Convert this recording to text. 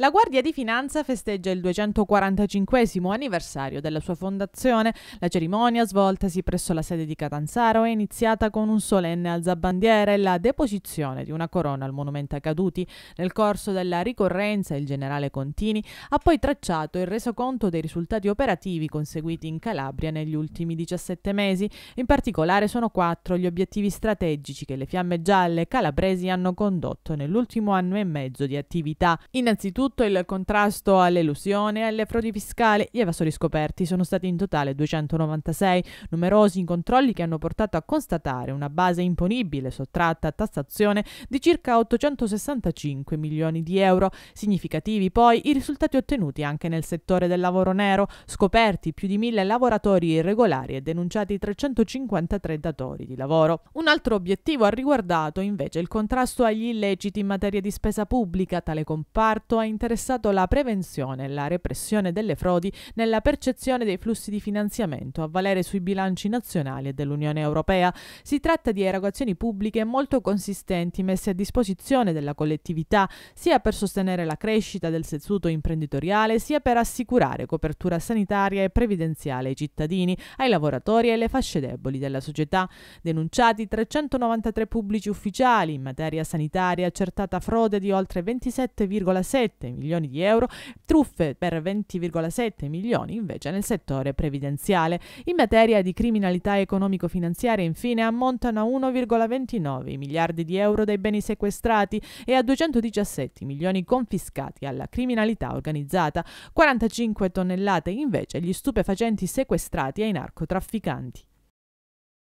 La Guardia di Finanza festeggia il 245 anniversario della sua fondazione. La cerimonia, svoltasi presso la sede di Catanzaro, è iniziata con un solenne alzabandiera e la deposizione di una corona al monumento a caduti. Nel corso della ricorrenza, il generale Contini ha poi tracciato il resoconto dei risultati operativi conseguiti in Calabria negli ultimi 17 mesi. In particolare sono quattro gli obiettivi strategici che le Fiamme Gialle calabresi hanno condotto nell'ultimo anno e mezzo di attività. Innanzitutto tutto il contrasto all'elusione, e alle frodi fiscali, gli evasori scoperti sono stati in totale 296, numerosi incontrolli che hanno portato a constatare una base imponibile sottratta a tassazione di circa 865 milioni di euro. Significativi poi i risultati ottenuti anche nel settore del lavoro nero, scoperti più di mille lavoratori irregolari e denunciati 353 datori di lavoro. Un altro obiettivo ha riguardato invece il contrasto agli illeciti in materia di spesa pubblica, tale comparto ha interessato la prevenzione e la repressione delle frodi nella percezione dei flussi di finanziamento a valere sui bilanci nazionali e dell'Unione Europea. Si tratta di erogazioni pubbliche molto consistenti messe a disposizione della collettività sia per sostenere la crescita del tessuto imprenditoriale sia per assicurare copertura sanitaria e previdenziale ai cittadini, ai lavoratori e alle fasce deboli della società. Denunciati 393 pubblici ufficiali in materia sanitaria accertata frode di oltre 27,7 20,7 milioni di euro, truffe per 20,7 milioni invece nel settore previdenziale. In materia di criminalità economico-finanziaria infine ammontano a 1,29 miliardi di euro dei beni sequestrati e a 217 milioni confiscati alla criminalità organizzata, 45 tonnellate invece gli stupefacenti sequestrati ai narcotrafficanti.